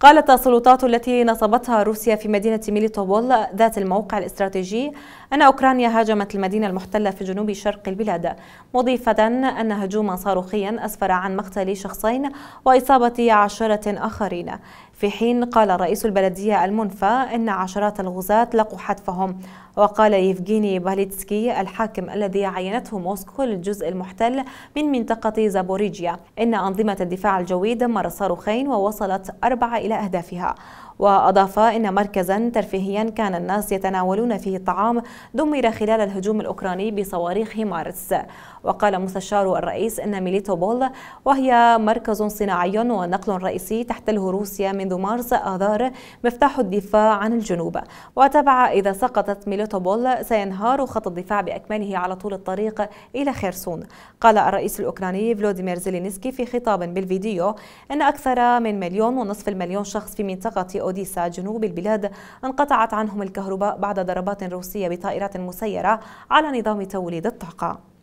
قالت السلطات التي نصبتها روسيا في مدينة ميليتوبول ذات الموقع الاستراتيجي أن أوكرانيا هاجمت المدينة المحتلة في جنوب شرق البلاد مضيفة أن هجوما صاروخيا أسفر عن مقتل شخصين وإصابة عشرة آخرين في حين قال رئيس البلدية المنفى أن عشرات الغزاة لقوا حتفهم وقال يفجيني باليتسكي الحاكم الذي عينته موسكو للجزء المحتل من منطقة زابوريجيا إن أنظمة الدفاع الجوي دمر صاروخين ووصلت أربعة إلى أهدافها وأضاف إن مركزا ترفيهيا كان الناس يتناولون فيه الطعام دمر خلال الهجوم الأوكراني بصواريخ هيمارس وقال مستشار الرئيس إن ميليتوبول وهي مركز صناعي ونقل رئيسي تحتله روسيا من منذ مارس آذار مفتاح الدفاع عن الجنوب وتابع إذا سقطت ميليتوبول سينهار خط الدفاع بأكمله على طول الطريق إلى خيرسون قال الرئيس الأوكراني فلوديمير زيلينسكي في خطاب بالفيديو أن أكثر من مليون ونصف المليون شخص في منطقة أوديسا جنوب البلاد انقطعت عنهم الكهرباء بعد ضربات روسية بطائرات مسيرة على نظام توليد الطاقة